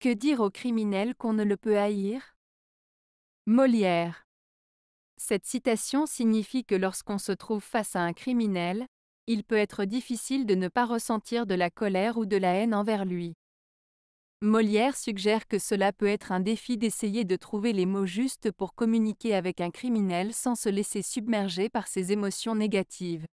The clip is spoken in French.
Que dire au criminel qu'on ne le peut haïr Molière. Cette citation signifie que lorsqu'on se trouve face à un criminel, il peut être difficile de ne pas ressentir de la colère ou de la haine envers lui. Molière suggère que cela peut être un défi d'essayer de trouver les mots justes pour communiquer avec un criminel sans se laisser submerger par ses émotions négatives.